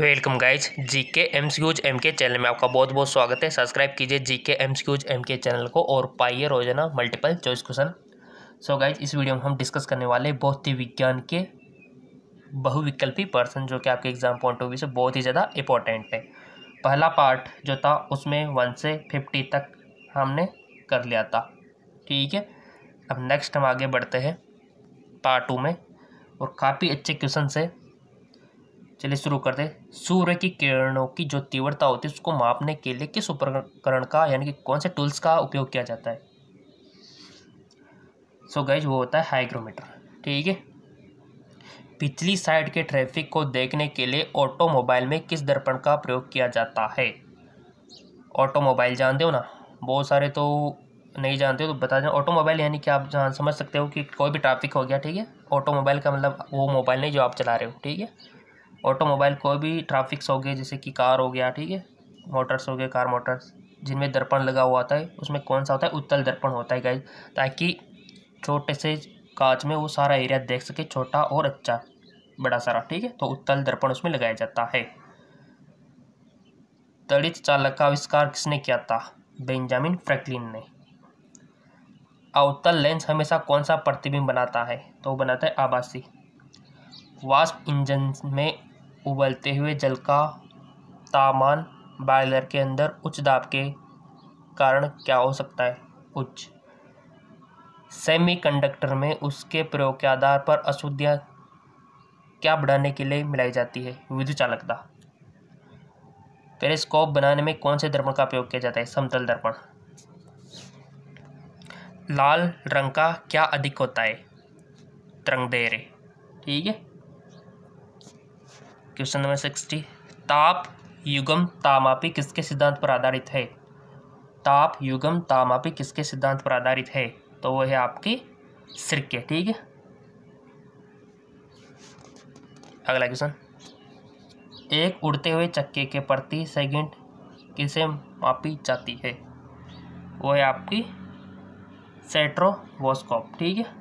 welcome guys G K M CQs M के channel में आपका बहुत बहुत स्वागत है सब्सक्राइब कीजिए G K M CQs M के चैनल को और पाइए रोजाना multiple choice question so guys इस वीडियो में हम डिस्कस करने वाले बहुत ही विज्ञान के बहुविकल्पी पर्सन जो कि आपके एग्जाम पॉइंट ऑफ व्यू से बहुत ही ज़्यादा इंपॉर्टेंट है पहला पार्ट जो था उसमें वन से फिफ्टी तक हमने कर लिया था ठीक है अब नेक्स्ट हम आगे बढ़ते हैं पार्ट टू में और काफ़ी अच्छे क्वेश्चन से चलिए शुरू करते सूर्य की किरणों की जो तीव्रता होती है उसको मापने के लिए किस उपकरण का यानी कि कौन से टूल्स का उपयोग किया जाता है सो so गैज वो होता है हाइग्रोमीटर ठीक है पिछली साइड के ट्रैफिक को देखने के लिए ऑटोमोबाइल में किस दर्पण का प्रयोग किया जाता है ऑटोमोबाइल जानते हो ना बहुत सारे तो नहीं जानते हो तो बता दें ऑटोमोबाइल यानी कि आप जहाँ समझ सकते हो कि कोई भी ट्रैफिक हो गया ठीक है ऑटोमोबाइल का मतलब वो मोबाइल नहीं जो आप चला रहे हो ठीक है ऑटोमोबाइल कोई भी ट्राफिक्स हो गए जैसे कि कार हो गया ठीक है मोटर्स हो गए कार मोटर्स जिनमें दर्पण लगा हुआ होता है उसमें कौन सा होता है उत्तल दर्पण होता है गाइज ताकि छोटे से कांच में वो सारा एरिया देख सके छोटा और अच्छा बड़ा सारा ठीक है तो उत्तल दर्पण उसमें लगाया जाता है दलित चालक का आविष्कार किसने किया था बेंजामिन फ्रैंकलिन ने अवतल लेंस हमेशा कौन सा प्रतिबिंब बनाता है तो बनाता है आभासी वास्प इंजन में उबलते हुए जल का तापमान बायलर के अंदर उच्च दाब के कारण क्या हो सकता है उच्च सेमीकंडक्टर में उसके प्रयोग के आधार पर अशुद्धियाँ क्या बढ़ाने के लिए मिलाई जाती है विद्युत चालकता पेरिस्कोप बनाने में कौन से दर्पण का प्रयोग किया जाता है समतल दर्पण लाल रंग का क्या अधिक होता है तरंग ठीक है क्वेश्चन नंबर सिक्सटी ताप युगम तामापी किसके सिद्धांत पर आधारित है ताप युगम तामापी किसके सिद्धांत पर आधारित है तो वह है आपकी सिरके ठीक है अगला क्वेश्चन एक उड़ते हुए चक्के के प्रति सेकंड किसे मापी जाती है वो है आपकी सेट्रोवोस्कोप ठीक है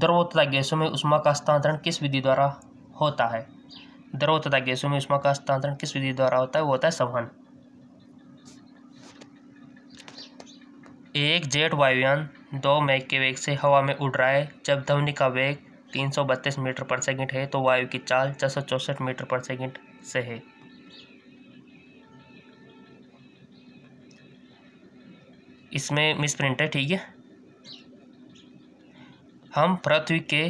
द्रवों तथा गैसों में उष्मा का हस्तांतरण किस विधि द्वारा होता है द्रव तथा गैसों में उष्मा का हस्तांतरण किस विधि द्वारा होता है वो होता है सवहन एक जेट वायुयान दो मैक के वेग से हवा में उड़ रहा है जब ध्वनि का वेग तीन सौ बत्तीस मीटर पर सेकेंड है तो वायु की चाल छः सौ चौंसठ मीटर पर सेकेंड से है इसमें मिस प्रिंट है ठीक है हम पृथ्वी के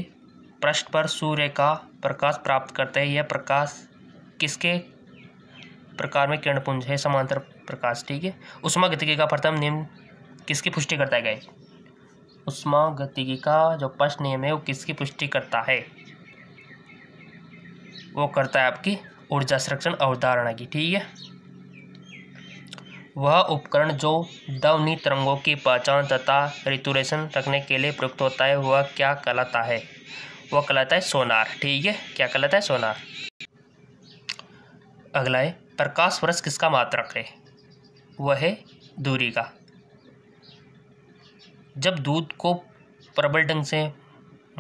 पृष्ठ पर सूर्य का प्रकाश प्राप्त करते हैं यह प्रकाश किसके प्रकार में किरणपुंज है समांतर प्रकाश ठीक है उष्मा गतिकी का प्रथम नियम किसकी पुष्टि करता है गैस उष्मा गतिकी का जो फर्स्ट नियम है वो किसकी पुष्टि करता है वो करता है आपकी ऊर्जा संरक्षण अवधारणा की ठीक है वह उपकरण जो ध्वनि तरंगों की पहचान तथा रितुरेशन रखने के लिए प्रयुक्त होता है वह क्या कहलाता है वह कहलाता है सोनार ठीक है क्या कहलाता है सोनार अगला है प्रकाश वर्ष किसका मात्रक है वह है दूरी का जब दूध को प्रबल ढंग से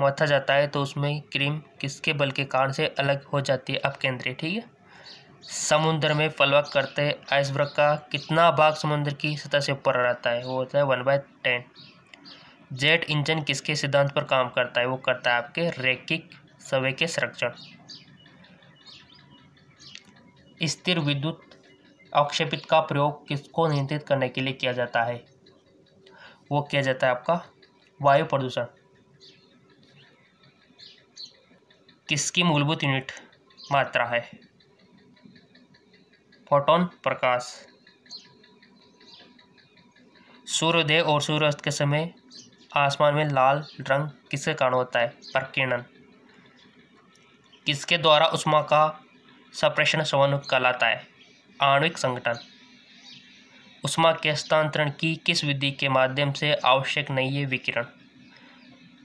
मथा जाता है तो उसमें क्रीम किसके बल के कारण से अलग हो जाती है अपकेंद्रीय ठीक है समुद्र में पलवा करते हैं आइसबर्ग का कितना भाग समुद्र की सतह से ऊपर रहता है वो होता है one by ten jet engine किसके सिद्धांत पर काम करता है वो करता है आपके रैखिक सवे के संरक्षण स्थिर विद्युत अवक्षेपित का प्रयोग किसको नियंत्रित करने के लिए किया जाता है वो किया जाता है आपका वायु प्रदूषण किसकी मूलभूत यूनिट मात्रा है फोटोन प्रकाश सूर्योदय और सूर्यास्त के समय आसमान में लाल रंग किसके कारण होता है प्रकीर्णन किसके द्वारा उष्मा का सप्रेषण संवन कहलाता है आणविक संगठन उष्मा के हस्तांतरण की किस विधि के माध्यम से आवश्यक नहीं है विकिरण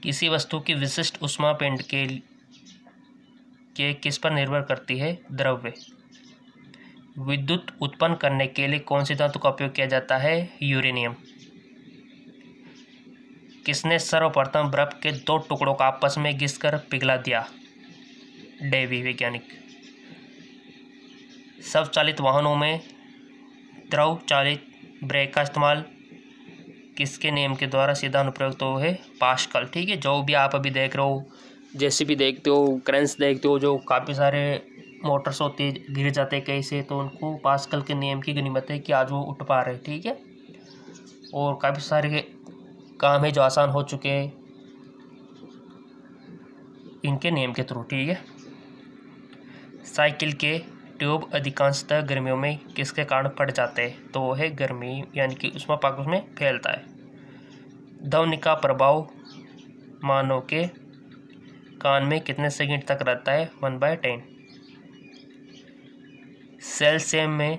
किसी वस्तु की विशिष्ट उष्मा पिंड के, के किस पर निर्भर करती है द्रव्य विद्युत उत्पन्न करने के लिए कौन से धातु का उपयोग किया जाता है यूरेनियम किसने सर्वप्रथम बर्फ के दो टुकड़ों का आपस में घिसकर पिघला दिया डेवी वैज्ञानिक सब चालित वाहनों में द्रव चालित ब्रेक का इस्तेमाल किसके नियम के द्वारा सीधा अनुप्रयोग तो है पाशकल ठीक है जो भी आप अभी देख रहे हो जैसे भी देखते हो क्रेंस देखते हो जो काफ़ी सारे मोटर्स होते तेज गिर जाते हैं कैसे तो उनको पास्कल के नियम की गनीमत है कि आज वो उठ पा रहे ठीक है और काफ़ी सारे काम है जो आसान हो चुके हैं इनके नियम के थ्रू ठीक है साइकिल के ट्यूब अधिकांशतः गर्मियों में किसके कारण फट जाते हैं तो वह है गर्मी यानी कि उसमें पाक उसमें फैलता है ध्वनि का प्रभाव मानव के कान में कितने सेकंड तक रहता है वन बाय टेन सेल सेम में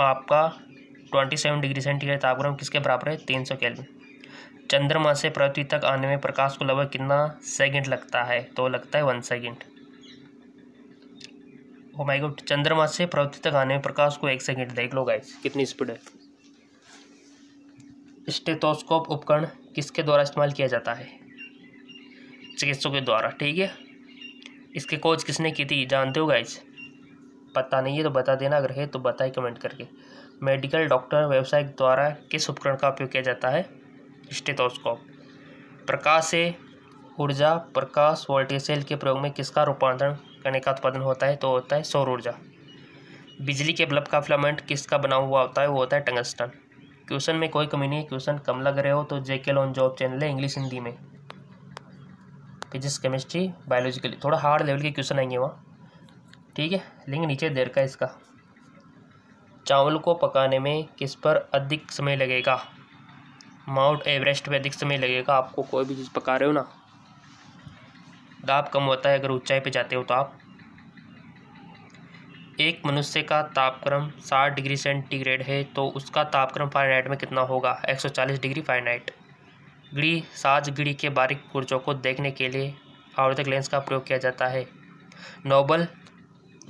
आपका ट्वेंटी सेवन डिग्री सेंटीग्रेड तापक्रम किसके बराबर है तीन सौ केल्विन चंद्रमा से पृथ्वी तक आने में प्रकाश को लगभग कितना सेकंड लगता है तो लगता है one second oh my god चंद्रमा से पृथ्वी तक आने में प्रकाश को एक सेकंड देख लो गाइस कितनी स्पीड है स्टेथोस्कोप उपकरण किसके द्वारा इस्तेमाल किया जाता है चिकित्सकों के द्वारा ठीक है इसके कोच किसने की थी जानते हो गाइज पता नहीं है तो बता देना अगर है तो बताए कमेंट करके मेडिकल डॉक्टर व्यवसाय द्वारा किस उपकरण का उपयोग किया जाता है स्टेथोस्कोप प्रकाश से ऊर्जा प्रकाश वोल्टेज सेल के प्रयोग में किसका रूपांतरण करने का उत्पादन होता है तो होता है सौर ऊर्जा बिजली के बल्ब का फिलामेंट किसका बना हुआ होता है वो होता है टंगस्टन क्वेश्चन में कोई कमी नहीं है क्वेश्चन कम लग रहे हो तो जेके लॉन जॉब चैनल है इंग्लिश हिंदी में फिजिक्स केमिस्ट्री बायोलॉजिकली थोड़ा हार्ड लेवल के क्वेश्चन आएंगे वहाँ ठीक है लिंक नीचे देर का इसका चावल को पकाने में किस पर अधिक समय लगेगा माउंट एवरेस्ट पे अधिक समय लगेगा आपको कोई भी चीज़ पका रहे हो ना दाब कम होता है अगर ऊंचाई पे जाते हो तो आप एक मनुष्य का तापक्रम साठ डिग्री सेंटीग्रेड है तो उसका तापक्रम फाइनाइट में कितना होगा एक सौ चालीस डिग्री फाइनाइट गिड़ी साज गिड़ी के बारीक पुर्जों को देखने के लिए आवर्धक लेंस का प्रयोग किया जाता है नोबल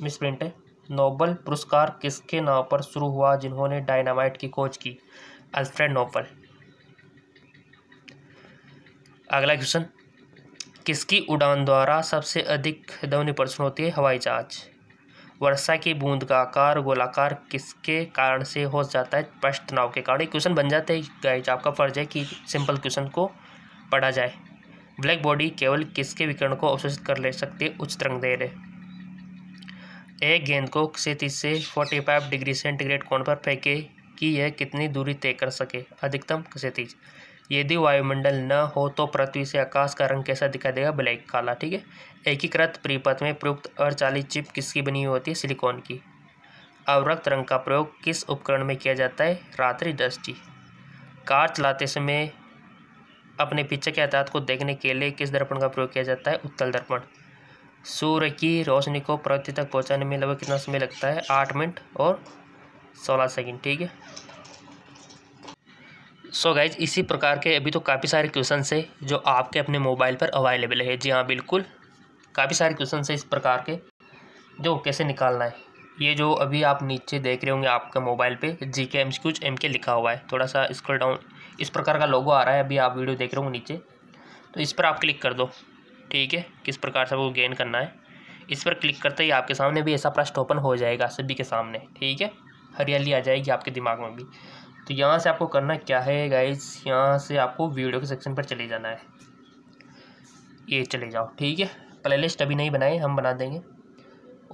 मिस प्रिंट है नोबल पुरस्कार किसके नाम पर शुरू हुआ जिन्होंने डायनामाइट की खोज की अल्फ्रेड नोबल अगला क्वेश्चन किसकी उड़ान द्वारा सबसे अधिक ध्वनि प्रश्न होती है हवाई जहाज वर्षा की बूंद का आकार गोलाकार किसके कारण से हो जाता है स्पष्ट तनाव के कारण क्वेश्चन बन जाते हैं गाइज आपका फर्ज है कि सिंपल क्वेश्चन को पढ़ा जाए ब्लैक बॉडी केवल किसके विकिरण को अवशोषित कर ले सकती है उच्च तरंग देर है एक गेंद को क्षेत्र से 45 डिग्री सेंटीग्रेड कोण पर फेंके कि यह कितनी दूरी तय कर सके अधिकतम क्षेत्र यदि वायुमंडल न हो तो पृथ्वी से आकाश का रंग कैसा दिखाई देगा ब्लैक काला ठीक है एकीकृत परिपथ में प्रयुक्त चालीस चिप किसकी बनी होती है सिलिकॉन की अवरक्त रंग का प्रयोग किस उपकरण में किया जाता है रात्रि दृष्टि कार चलाते समय अपने पीछे के यातायात को देखने के लिए किस दर्पण का प्रयोग किया जाता है उत्तल दर्पण सूर्य की रोशनी को पृथ्वी तक पहुंचाने में लगभग कितना समय लगता है आठ मिनट और सोलह सेकंड ठीक है सो गाइज इसी प्रकार के अभी तो काफ़ी सारे क्वेश्चन है जो आपके अपने मोबाइल पर अवेलेबल है जी हाँ बिल्कुल काफ़ी सारे क्वेश्चन है इस प्रकार के जो कैसे निकालना है ये जो अभी आप नीचे देख रहे होंगे आपके मोबाइल पे जी के एम क्यूच एम के लिखा हुआ है थोड़ा सा स्क्रॉल डाउन इस प्रकार का लोगो आ रहा है अभी आप वीडियो देख रहे होंगे नीचे तो इस पर आप क्लिक कर दो ठीक है किस प्रकार से आपको गेन करना है इस पर क्लिक करते ही आपके सामने भी ऐसा प्रश्न ओपन हो जाएगा सभी के सामने ठीक है हरियाली आ जाएगी आपके दिमाग में भी तो यहाँ से आपको करना क्या है गाइज यहाँ से आपको वीडियो के सेक्शन पर चले जाना है ये चले जाओ ठीक है प्ले लिस्ट अभी नहीं बनाए हम बना देंगे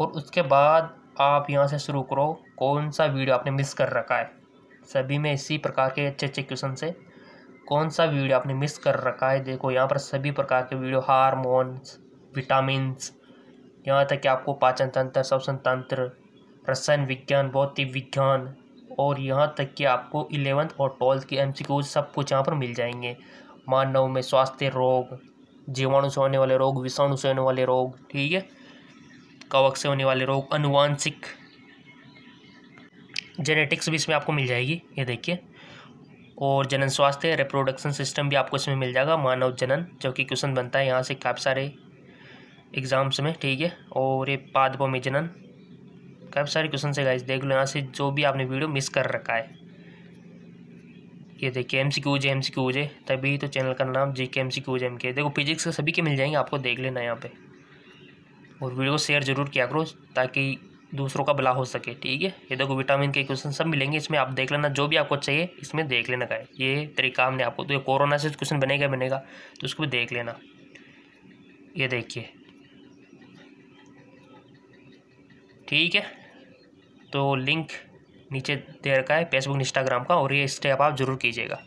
और उसके बाद आप यहाँ से शुरू करो कौन सा वीडियो आपने मिस कर रखा है सभी में इसी प्रकार के अच्छे अच्छे क्वेश्चन से कौन सा वीडियो आपने मिस कर रखा है देखो यहाँ पर सभी प्रकार के वीडियो हारमोन्स विटामिन यहाँ तक कि आपको पाचन तंत्र श्वसन तंत्र रसायन विज्ञान भौतिक विज्ञान और यहाँ तक कि आपको इलेवंथ और ट्वेल्थ के एम सब कुछ यहाँ पर मिल जाएंगे मानव में स्वास्थ्य रोग जीवाणु से होने वाले रोग विषाणु से होने वाले रोग ठीक है कवक से होने वाले रोग अनुवांशिक जेनेटिक्स भी इसमें आपको मिल जाएगी ये देखिए और जनन स्वास्थ्य रिप्रोडक्शन सिस्टम भी आपको इसमें मिल जाएगा मानव जनन जो कि क्वेश्चन बनता है यहाँ से काफ़ी सारे एग्ज़ाम्स में ठीक है और ये पादपों में जनन काफ़ी सारे क्वेश्चन है गाइज देख लो यहाँ से जो भी आपने वीडियो मिस कर रखा है ये देखिए M C Qs M C Qs है तभी तो चैनल का नाम जी K M C Qs M के देखो फिजिक्स के सभी के मिल जाएंगे आपको देख लेना यहाँ पे और वीडियो शेयर ज़रूर किया करो ताकि दूसरों का भला हो सके ठीक है ये देखो विटामिन के क्वेश्चन सब मिलेंगे इसमें आप देख लेना जो भी आपको चाहिए इसमें देख लेना का है ये तरीका हमने आपको तो ये कोरोना से क्वेश्चन बनेगा बनेगा तो उसको भी देख लेना ये देखिए ठीक है तो लिंक नीचे दे रखा है फेसबुक इंस्टाग्राम का और ये स्टेप आप ज़रूर कीजिएगा